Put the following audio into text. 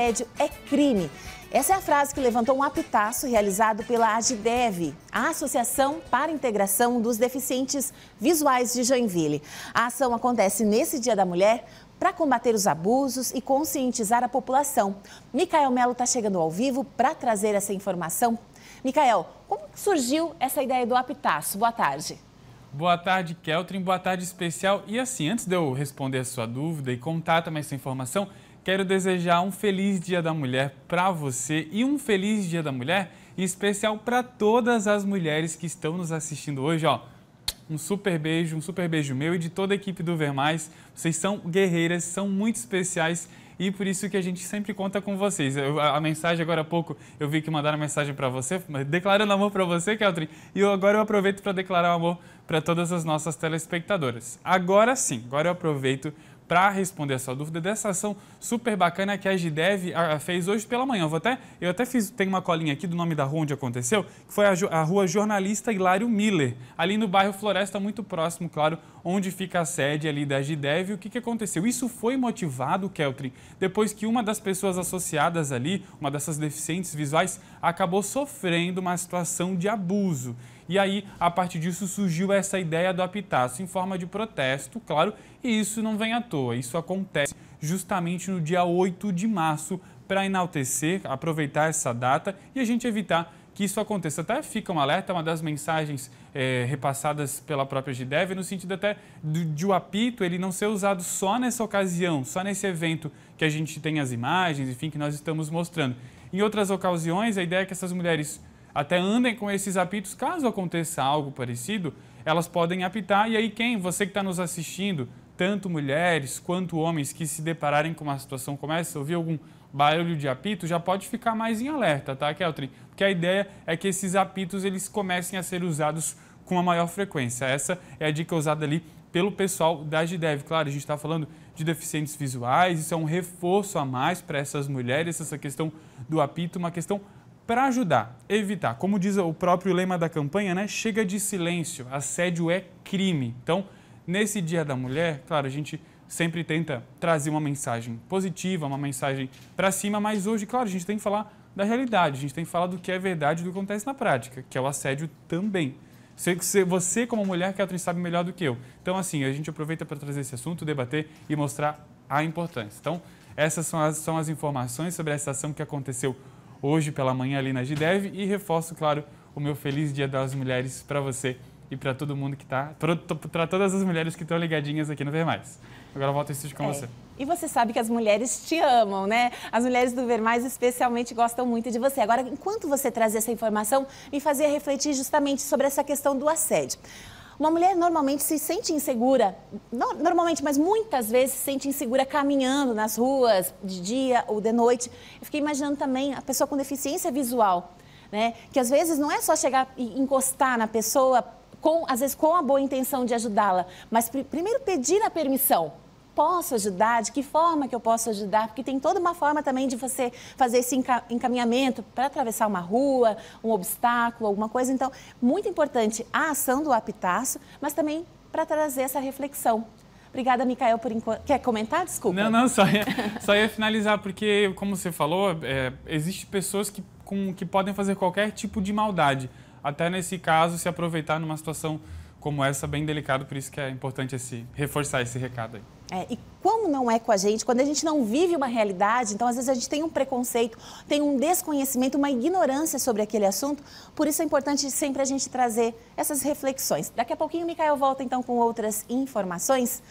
assédio é crime. Essa é a frase que levantou um apitaço realizado pela AGDEV, a Associação para a Integração dos Deficientes Visuais de Joinville. A ação acontece nesse Dia da Mulher para combater os abusos e conscientizar a população. Micael Melo está chegando ao vivo para trazer essa informação. Micael, como surgiu essa ideia do apitaço? Boa tarde. Boa tarde, Keltrin. Boa tarde especial. E assim, antes de eu responder a sua dúvida e contar também essa informação, Quero desejar um feliz Dia da Mulher para você e um feliz Dia da Mulher especial para todas as mulheres que estão nos assistindo hoje, ó. Um super beijo, um super beijo meu e de toda a equipe do Vermais. Vocês são guerreiras, são muito especiais e por isso que a gente sempre conta com vocês. Eu, a, a, mensagem agora há pouco, eu vi que mandaram mensagem para você, declarando amor para você, Keltrin, e eu, agora eu aproveito para declarar amor para todas as nossas telespectadoras. Agora sim, agora eu aproveito para responder essa dúvida dessa ação super bacana que a Gidev ah, fez hoje pela manhã. Eu, vou até, eu até fiz, tem uma colinha aqui do nome da rua onde aconteceu, que foi a, a rua Jornalista Hilário Miller, ali no bairro Floresta, muito próximo, claro, onde fica a sede ali da Gidev. O que, que aconteceu? Isso foi motivado, Keltrin, depois que uma das pessoas associadas ali, uma dessas deficientes visuais, acabou sofrendo uma situação de abuso. E aí, a partir disso, surgiu essa ideia do apitaço em forma de protesto, claro, e isso não vem à toa. Isso acontece justamente no dia 8 de março, para enaltecer, aproveitar essa data e a gente evitar que isso aconteça. Até fica um alerta, é uma das mensagens é, repassadas pela própria GDEV, no sentido até de, de o apito ele não ser usado só nessa ocasião, só nesse evento que a gente tem as imagens, enfim, que nós estamos mostrando. Em outras ocasiões, a ideia é que essas mulheres até andem com esses apitos, caso aconteça algo parecido, elas podem apitar. E aí, quem? Você que está nos assistindo, tanto mulheres quanto homens que se depararem com uma situação como essa, ouvir algum barulho de apito, já pode ficar mais em alerta, tá, Keltrin? Porque a ideia é que esses apitos eles comecem a ser usados com a maior frequência. Essa é a dica usada ali pelo pessoal da GDEV. Claro, a gente está falando de deficientes visuais, isso é um reforço a mais para essas mulheres, essa questão do apito, uma questão para ajudar, evitar. Como diz o próprio lema da campanha, né? Chega de silêncio, assédio é crime. Então, nesse Dia da Mulher, claro, a gente sempre tenta trazer uma mensagem positiva, uma mensagem para cima, mas hoje, claro, a gente tem que falar da realidade, a gente tem que falar do que é verdade, do que acontece na prática, que é o assédio também. Você, você como mulher, Catherine, sabe melhor do que eu. Então, assim, a gente aproveita para trazer esse assunto, debater e mostrar a importância. Então, essas são as, são as informações sobre essa ação que aconteceu hoje pela manhã ali na GDEV e reforço, claro, o meu feliz Dia das Mulheres para você e para todo mundo que está, para todas as mulheres que estão ligadinhas aqui no Ver Mais. Agora volto a estúdio com é. você. E você sabe que as mulheres te amam, né? As mulheres do Ver Mais especialmente gostam muito de você. Agora, enquanto você traz essa informação, me fazia refletir justamente sobre essa questão do assédio. Uma mulher normalmente se sente insegura, normalmente, mas muitas vezes se sente insegura caminhando nas ruas, de dia ou de noite. Eu fiquei imaginando também a pessoa com deficiência visual, né? Que às vezes não é só chegar e encostar na pessoa, com, às vezes com a boa intenção de ajudá-la, mas pr primeiro pedir a permissão posso ajudar, de que forma que eu posso ajudar, porque tem toda uma forma também de você fazer esse encaminhamento para atravessar uma rua, um obstáculo, alguma coisa. Então, muito importante a ação do apitaço, mas também para trazer essa reflexão. Obrigada, Micael, por enquanto. Quer comentar? Desculpa. Não, não, só ia, só ia finalizar, porque, como você falou, é, existem pessoas que, com, que podem fazer qualquer tipo de maldade. Até nesse caso, se aproveitar numa situação como essa, bem delicada, por isso que é importante esse, reforçar esse recado aí. É, e como não é com a gente, quando a gente não vive uma realidade, então às vezes a gente tem um preconceito, tem um desconhecimento, uma ignorância sobre aquele assunto. Por isso é importante sempre a gente trazer essas reflexões. Daqui a pouquinho o Mikael volta então com outras informações.